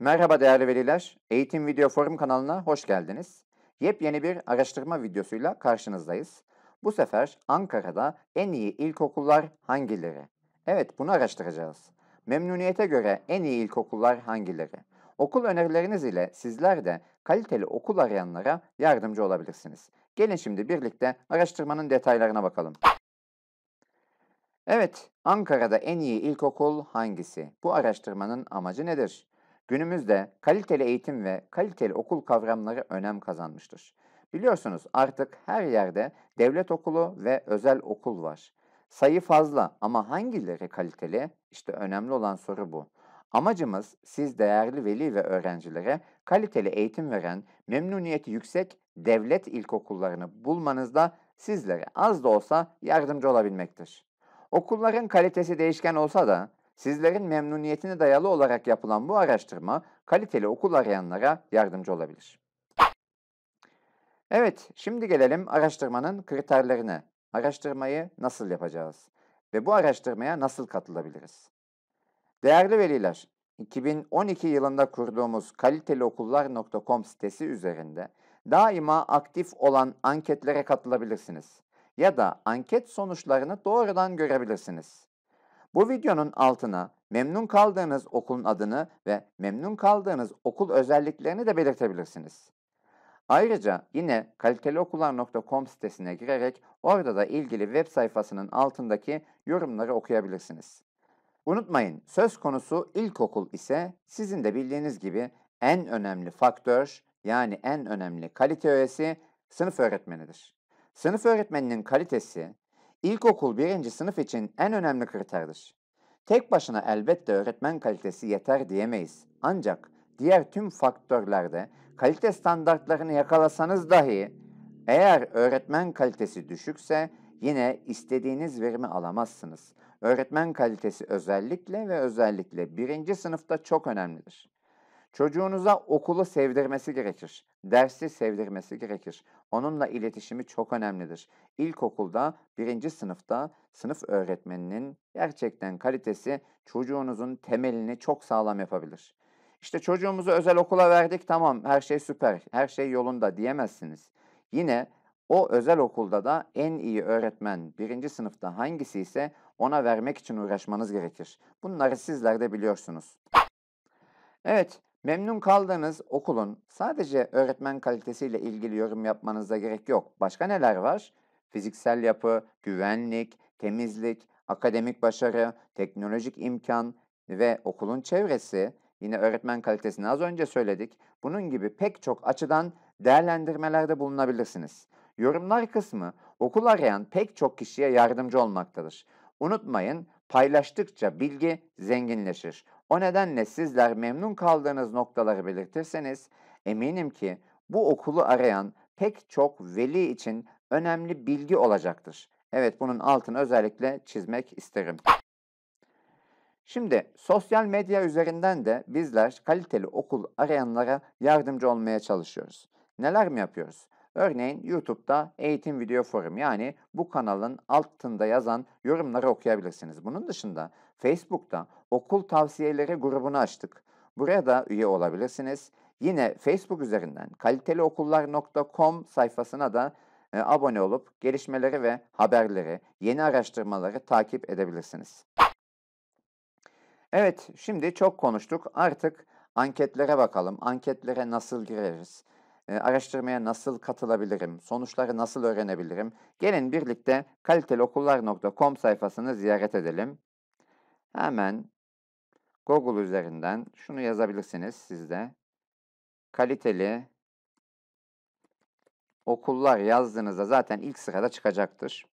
Merhaba değerli veliler, Eğitim Video Forum kanalına hoş geldiniz. Yepyeni bir araştırma videosuyla karşınızdayız. Bu sefer Ankara'da en iyi ilkokullar hangileri? Evet bunu araştıracağız. Memnuniyete göre en iyi ilkokullar hangileri? Okul önerileriniz ile sizler de kaliteli okul arayanlara yardımcı olabilirsiniz. Gelin şimdi birlikte araştırmanın detaylarına bakalım. Evet, Ankara'da en iyi ilkokul hangisi? Bu araştırmanın amacı nedir? Günümüzde kaliteli eğitim ve kaliteli okul kavramları önem kazanmıştır. Biliyorsunuz artık her yerde devlet okulu ve özel okul var. Sayı fazla ama hangileri kaliteli? İşte önemli olan soru bu. Amacımız siz değerli veli ve öğrencilere kaliteli eğitim veren, memnuniyeti yüksek devlet ilkokullarını bulmanızda sizlere az da olsa yardımcı olabilmektir. Okulların kalitesi değişken olsa da Sizlerin memnuniyetine dayalı olarak yapılan bu araştırma kaliteli okul arayanlara yardımcı olabilir. Evet, şimdi gelelim araştırmanın kriterlerine. Araştırmayı nasıl yapacağız ve bu araştırmaya nasıl katılabiliriz? Değerli veliler, 2012 yılında kurduğumuz kaliteliokullar.com sitesi üzerinde daima aktif olan anketlere katılabilirsiniz ya da anket sonuçlarını doğrudan görebilirsiniz. Bu videonun altına memnun kaldığınız okulun adını ve memnun kaldığınız okul özelliklerini de belirtebilirsiniz. Ayrıca yine kaliteliokullar.com sitesine girerek orada da ilgili web sayfasının altındaki yorumları okuyabilirsiniz. Unutmayın söz konusu ilkokul ise sizin de bildiğiniz gibi en önemli faktör yani en önemli kalite öğesi sınıf öğretmenidir. Sınıf öğretmeninin kalitesi İlkokul birinci sınıf için en önemli kriterdir. Tek başına elbette öğretmen kalitesi yeter diyemeyiz. Ancak diğer tüm faktörlerde kalite standartlarını yakalasanız dahi eğer öğretmen kalitesi düşükse yine istediğiniz verimi alamazsınız. Öğretmen kalitesi özellikle ve özellikle birinci sınıfta çok önemlidir. Çocuğunuza okulu sevdirmesi gerekir. Dersi sevdirmesi gerekir. Onunla iletişimi çok önemlidir. İlkokulda, birinci sınıfta sınıf öğretmeninin gerçekten kalitesi çocuğunuzun temelini çok sağlam yapabilir. İşte çocuğumuzu özel okula verdik tamam her şey süper, her şey yolunda diyemezsiniz. Yine o özel okulda da en iyi öğretmen birinci sınıfta hangisi ise ona vermek için uğraşmanız gerekir. Bunları sizler de biliyorsunuz. Evet, Memnun kaldığınız okulun sadece öğretmen kalitesiyle ilgili yorum yapmanıza gerek yok. Başka neler var? Fiziksel yapı, güvenlik, temizlik, akademik başarı, teknolojik imkan ve okulun çevresi, yine öğretmen kalitesini az önce söyledik. Bunun gibi pek çok açıdan değerlendirmelerde bulunabilirsiniz. Yorumlar kısmı okul arayan pek çok kişiye yardımcı olmaktadır. Unutmayın Paylaştıkça bilgi zenginleşir. O nedenle sizler memnun kaldığınız noktaları belirtirseniz eminim ki bu okulu arayan pek çok veli için önemli bilgi olacaktır. Evet bunun altını özellikle çizmek isterim. Şimdi sosyal medya üzerinden de bizler kaliteli okul arayanlara yardımcı olmaya çalışıyoruz. Neler mi yapıyoruz? Örneğin YouTube'da eğitim video forum yani bu kanalın altında yazan yorumları okuyabilirsiniz. Bunun dışında Facebook'ta okul tavsiyeleri grubunu açtık. Buraya da üye olabilirsiniz. Yine Facebook üzerinden kaliteliokullar.com sayfasına da e, abone olup gelişmeleri ve haberleri, yeni araştırmaları takip edebilirsiniz. Evet, şimdi çok konuştuk. Artık anketlere bakalım. Anketlere nasıl gireriz? araştırmaya nasıl katılabilirim, sonuçları nasıl öğrenebilirim? Gelin birlikte kaliteliokullar.com sayfasını ziyaret edelim. Hemen Google üzerinden şunu yazabilirsiniz sizde. Kaliteli okullar yazdığınızda zaten ilk sırada çıkacaktır.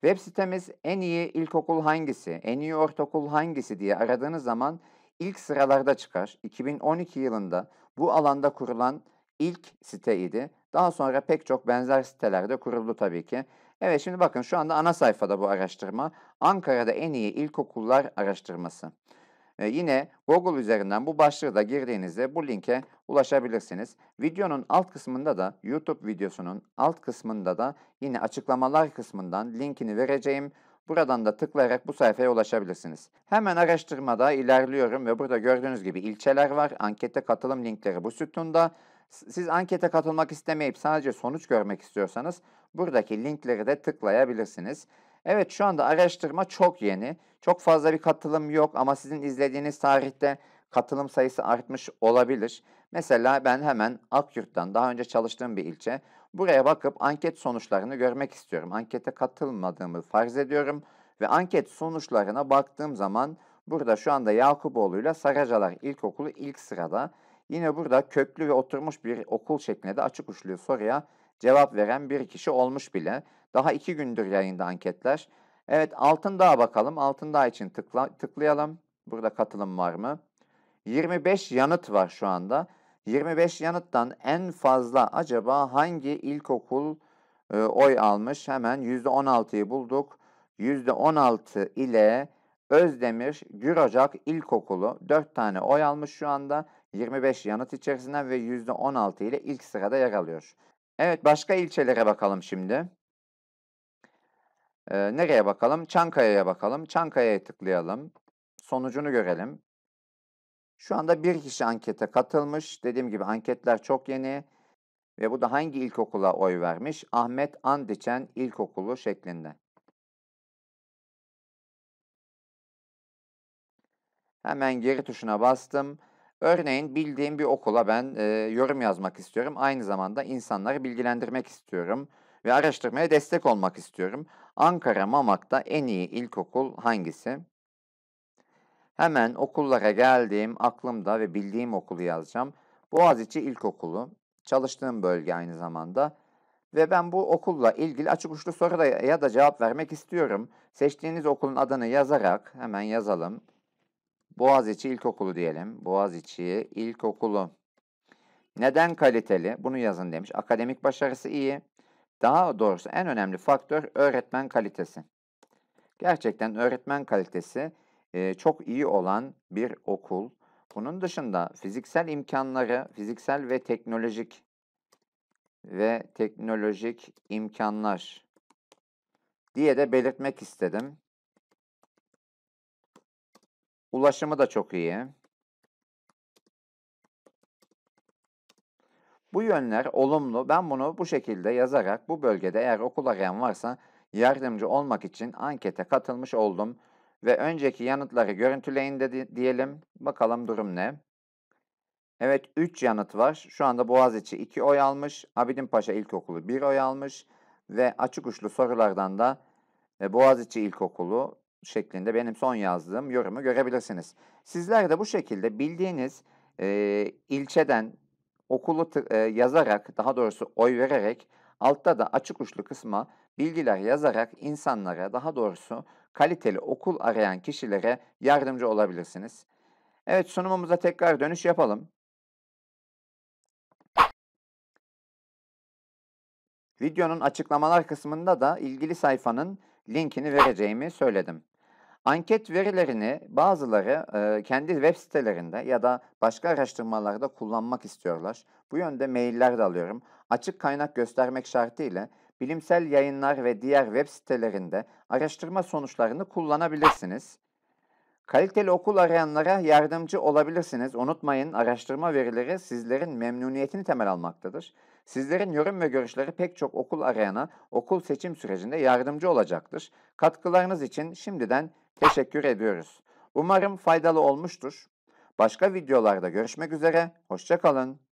Web sitemiz en iyi ilkokul hangisi, en iyi ortaokul hangisi diye aradığınız zaman ilk sıralarda çıkar. 2012 yılında bu alanda kurulan ilk idi. Daha sonra pek çok benzer sitelerde kuruldu tabii ki. Evet şimdi bakın şu anda ana sayfada bu araştırma. Ankara'da en iyi ilkokullar araştırması. Ee, yine Google üzerinden bu başlığı da girdiğinizde bu linke ulaşabilirsiniz. Videonun alt kısmında da YouTube videosunun alt kısmında da yine açıklamalar kısmından linkini vereceğim. Buradan da tıklayarak bu sayfaya ulaşabilirsiniz. Hemen araştırmada ilerliyorum ve burada gördüğünüz gibi ilçeler var. Ankette katılım linkleri bu sütunda. Siz ankete katılmak istemeyip sadece sonuç görmek istiyorsanız buradaki linkleri de tıklayabilirsiniz. Evet şu anda araştırma çok yeni. Çok fazla bir katılım yok ama sizin izlediğiniz tarihte katılım sayısı artmış olabilir. Mesela ben hemen Akyurt'tan daha önce çalıştığım bir ilçe buraya bakıp anket sonuçlarını görmek istiyorum. Ankete katılmadığımı farz ediyorum ve anket sonuçlarına baktığım zaman burada şu anda Yakuboğlu ile Saracalar İlkokulu ilk sırada. Yine burada köklü ve oturmuş bir okul şeklinde açık uçlu soruya cevap veren bir kişi olmuş bile. Daha iki gündür yayında anketler. Evet Altındağ'a bakalım. Altındağ için tıkla, tıklayalım. Burada katılım var mı? 25 yanıt var şu anda. 25 yanıttan en fazla acaba hangi ilkokul e, oy almış? Hemen %16'yı bulduk. %16 ile Özdemir Gürocak İlkokulu 4 tane oy almış şu anda. 25 yanıt içerisinden ve %16 ile ilk sırada yer alıyor. Evet başka ilçelere bakalım şimdi. Ee, nereye bakalım? Çankaya'ya bakalım. Çankaya'ya tıklayalım. Sonucunu görelim. Şu anda bir kişi ankete katılmış. Dediğim gibi anketler çok yeni. Ve bu da hangi ilkokula oy vermiş? Ahmet Andiçen İlkokulu şeklinde. Hemen geri tuşuna bastım. Örneğin bildiğim bir okula ben e, yorum yazmak istiyorum. Aynı zamanda insanları bilgilendirmek istiyorum ve araştırmaya destek olmak istiyorum. Ankara Mamak'ta en iyi ilkokul hangisi? Hemen okullara geldiğim, aklımda ve bildiğim okulu yazacağım. Boğaziçi İlkokulu, çalıştığım bölge aynı zamanda. Ve ben bu okulla ilgili açık uçlu soruya da cevap vermek istiyorum. Seçtiğiniz okulun adını yazarak, hemen yazalım. Boğaziçi İlkokulu diyelim. Boğaziçi İlkokulu. Neden kaliteli? Bunu yazın demiş. Akademik başarısı iyi. Daha doğrusu en önemli faktör öğretmen kalitesi. Gerçekten öğretmen kalitesi e, çok iyi olan bir okul. Bunun dışında fiziksel imkanları, fiziksel ve teknolojik ve teknolojik imkanlar diye de belirtmek istedim. Ulaşımı da çok iyi. Bu yönler olumlu. Ben bunu bu şekilde yazarak bu bölgede eğer okul arayan varsa yardımcı olmak için ankete katılmış oldum. Ve önceki yanıtları görüntüleyin de diyelim. Bakalım durum ne? Evet 3 yanıt var. Şu anda Boğaziçi 2 oy almış. Abidin Paşa İlkokulu 1 oy almış. Ve açık uçlu sorulardan da e, Boğaziçi İlkokulu şeklinde benim son yazdığım yorumu görebilirsiniz. Sizler de bu şekilde bildiğiniz e, ilçeden okulu e, yazarak daha doğrusu oy vererek altta da açık uçlu kısma bilgiler yazarak insanlara daha doğrusu kaliteli okul arayan kişilere yardımcı olabilirsiniz. Evet sunumumuza tekrar dönüş yapalım. Videonun açıklamalar kısmında da ilgili sayfanın linkini vereceğimi söyledim. Anket verilerini bazıları e, kendi web sitelerinde ya da başka araştırmalarda kullanmak istiyorlar. Bu yönde mailler de alıyorum. Açık kaynak göstermek şartıyla bilimsel yayınlar ve diğer web sitelerinde araştırma sonuçlarını kullanabilirsiniz. Kaliteli okul arayanlara yardımcı olabilirsiniz. Unutmayın araştırma verileri sizlerin memnuniyetini temel almaktadır. Sizlerin yorum ve görüşleri pek çok okul arayana okul seçim sürecinde yardımcı olacaktır. Katkılarınız için şimdiden teşekkür ediyoruz. Umarım faydalı olmuştur. Başka videolarda görüşmek üzere, hoşçakalın.